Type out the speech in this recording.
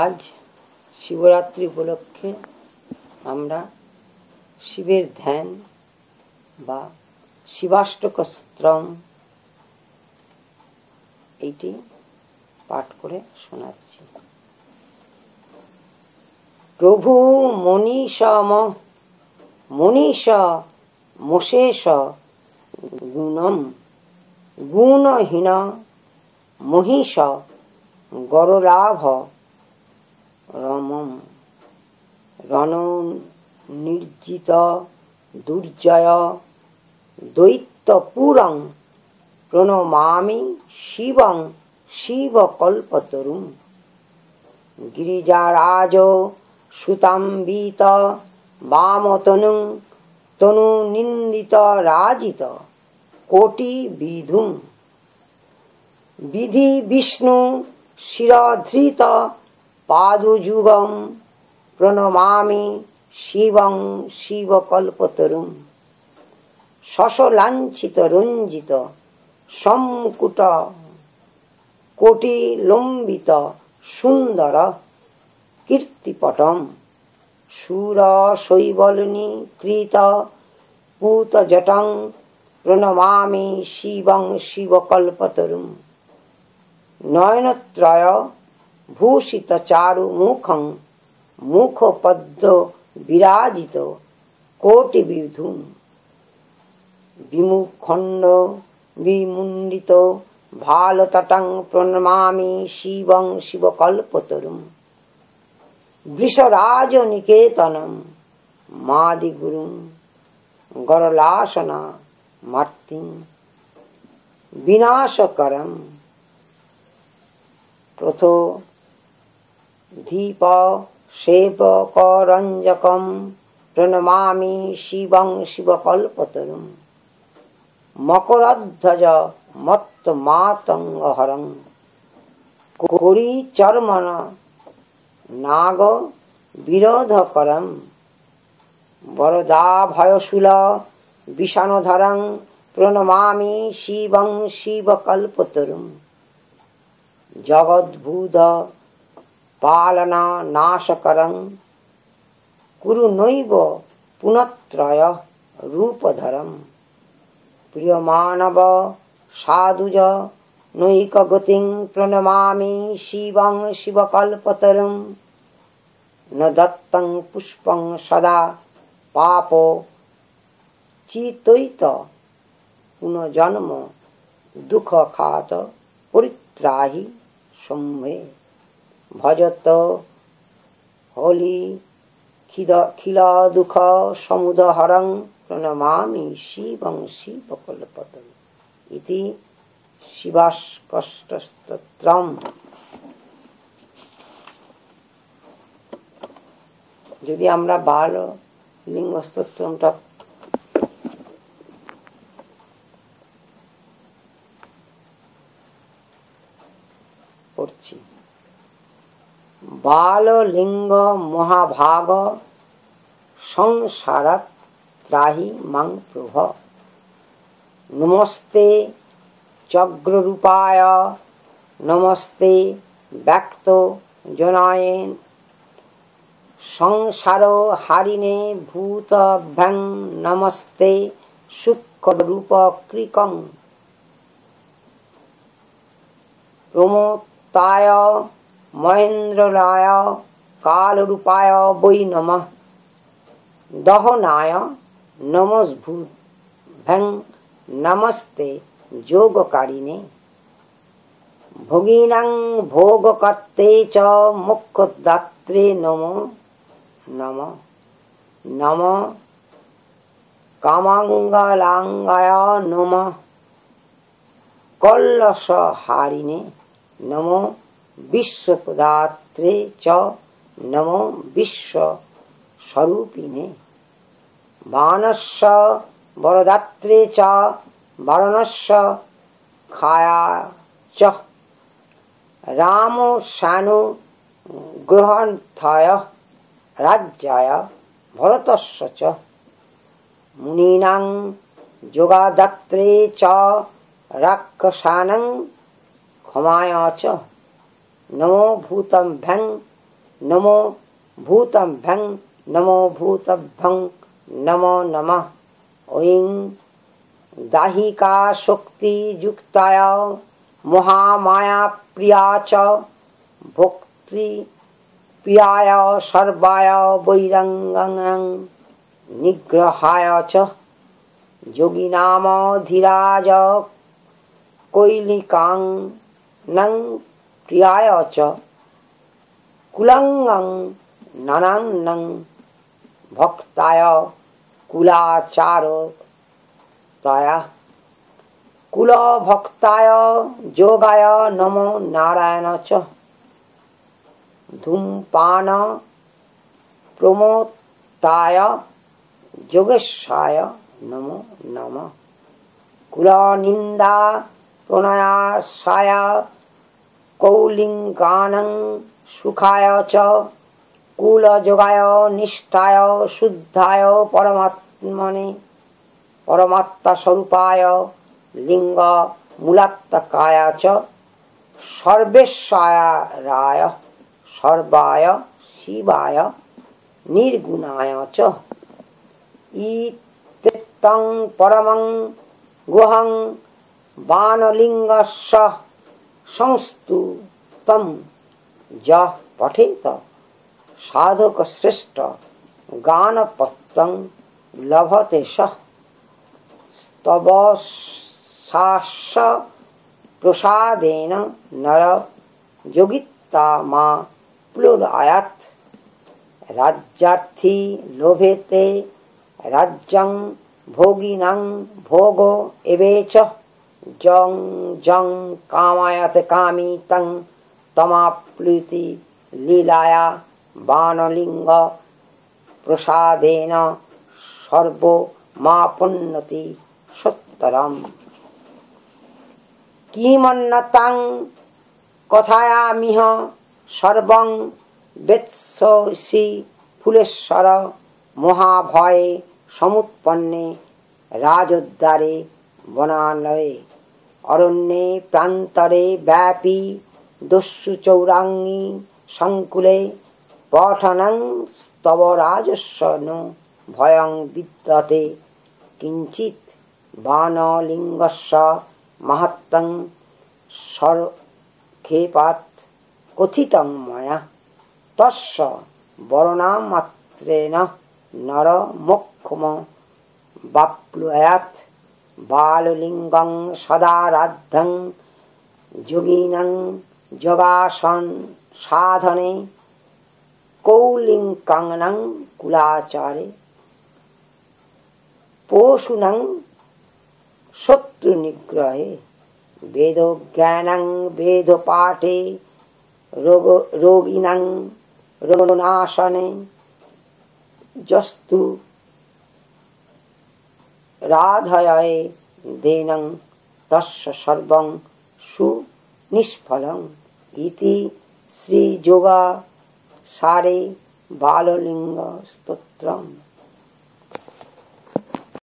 আজ শিবরাত্রি উপলক্ষে আমরা শিবের ধ্যান বা শিবাষ্টকস্ত্রম এইটি পাঠ করে শোনাচ্ছি প্রভু মনীষম মনীষ মোশেষ গুণম গুণহীন মহিষ গরলাভ রমম রণ নির্জিত দুর্জয় দৈত্য পুরং প্রণমামি শিবং শিবকল্পতরুম গিরিজারাজ সুতাম্বিত বামতনুং তনু নিন্দিত রাজিত কোটি বিধুম বিধি বিষ্ণু শিরধৃত পাদুযুগম প্রণমামি শিবং শিব কল্পতরুম শশলাঞ্ছিত রঞ্জিত সমকুট কোটি লম্বিত সুন্দর কীর্তিপটম সুর শৈবলনী কৃত পুত জটং প্রণমামি শিবং শিবকল্পতরুম নয়নত্রয় ভূষিত চারু মুখং মুখ পদ্ম বিরাজিত কোটি বিধুম বিমুখণ্ড বিমুন্ডিত ভাল তটং প্রণমামি শিবং শিব কল্পতরুম বৃষরাজ নিকেতনম মাদিগুরুম গরলাসনা মার্তি বিনাশকরম প্রথ ধীপ করঞ্জকম প্রণমামি শিবং শিবকল্পতরুম মকরধ্বজ মত্ত মাতঙ্গ হরং করি চর্মণ নাগ বিরোধ করম বিরোধকরম বরদাভয়শূল বিষণধরং প্রণমামি শিবং শিবকল্পতরুম জগদ্ভূত পালনা নাশকরং কুরু নৈব পুনত্রয় রূপধরম প্রিয় মানব সাধুজ নৈক গতিং প্রণমামি শিবং শিবকল্পতরম ন দত্তং পুষ্পং সদা পাপ চিতৈত পুনজন্ম দুঃখ খাত পরিত্রাহি সম্ভে ভজত হলি খিল দুঃখ সমুদহরং প্রণমামি শিবং শিবকল্পতম ইতি শিবাষ্কষ্টস্তোত্রম যদি আমরা বাল লিঙ্গ স্তোত্রমটা বাল লিঙ্গ মহাভাগ সংসারত ত্রাহি মাং প্রভ নমস্তে চক্ররূপায় নমস্তে ব্যক্ত জনায়েন সংসার হারিণে ভূত ভ্যাং নমস্তে কৃকম প্রমোত্তায় মহেন্দ্রলায় রূপায় বই নম দহনায় নমসভূত ভং নমস্তে যোগকারিণে ভগিনাং ভোগকর্তে চ মুখ্যদাত্রে নম নম নম কামাঙ্গলাঙ্গায় নম কল্লসহারিণে নমঃ বিশ্বপদাত্রে চ নম বিশ্ব স্বরূপিণে বানস্য বরদাত্রে চ বারণস্য খায়া চ রাম শানু গ্রহন্থায় রাজ্যায় ভরতস্য চ মুনীনাং যোগাদাত্রে চ রাক্ষসানং ক্ষমায় চ नमो भूतम भंग नमो भूतम भंग नमो भूत भंग नमो नम ओं दाही का युक्ताय महामाया प्रिया च भुक्ति प्रियाय सर्वाय वैरंगंग निग्रहाय च योगिनामधीराज कौलिकांग ক্রিয়ায় চ কুলঙ্গং নানান্নং ভক্তায় কুলাচার তয়া কুলভক্তায় যোগায় নম নারায়ণ চ ধূমপান প্রমোত্তায় যোগেশায় নম নম কুলনিন্দা প্রণয়াশায় কৌলিঙ্গানং সুখায় চ কুল যোগায় নিষ্ঠায় শুদ্ধায় পরমাত্মনে পরমাত্মা স্বরূপায় লিঙ্গ মূলাত্মকায় চ রায় সর্বায় শিবায় নির্গুণায় চ ইং পরমং গুহং বানলিঙ্গস্য সংস্তুতম যা শ্রেষ্ঠ গান পত্তং লভতে সবশাস প্রসাদেন নর যোগিতা মা প্লুরায়াত রাজ্যার্থী লোভেতে রাজ্যং ভোগিনাং ভোগ এবেচ জং জং কামায়াতে কামি তং তমাপ্লুতি লীলায়া বানলিঙ্গ প্রসাদেন মাপন্নতি সত্তরম কি মন্নতাং কথায়া মিহ সর্বং বেৎসি ফুলেশ্বর মহাভয়ে সমুৎপন্নে রাজোদ্দারে বনালয়ে অরণ্যে প্রান্তরে ব্যাপী দস্যু চৌরাঙ্গী সংকুলে পঠনাং স্তব রাজস্বন ভয়ং বিদ্যতে কিঞ্চিত বানলিঙ্গস্য মাহাত্মং সরক্ষেপাত কথিতং ময়া তস্য বরণামাত্রেণ নর মক্ষম বাপ্লয়াত বালুলিঙ্গং সদারাধ্যং যোগিনং যোগাসন সাধনে কৌলিঙ্কাঙ্গনং কুলাচারে পশুনং শত্রু নিগ্রহে বেদজ্ঞানং বেদপাঠে রোগ রোগিনং রোগনাশনে জস্তু রাধায় দেনং তস্য সর্বং সুনিষ্ফলং ইতি শ্রীযোগা সারে বালিঙ্গ স্তোত্রম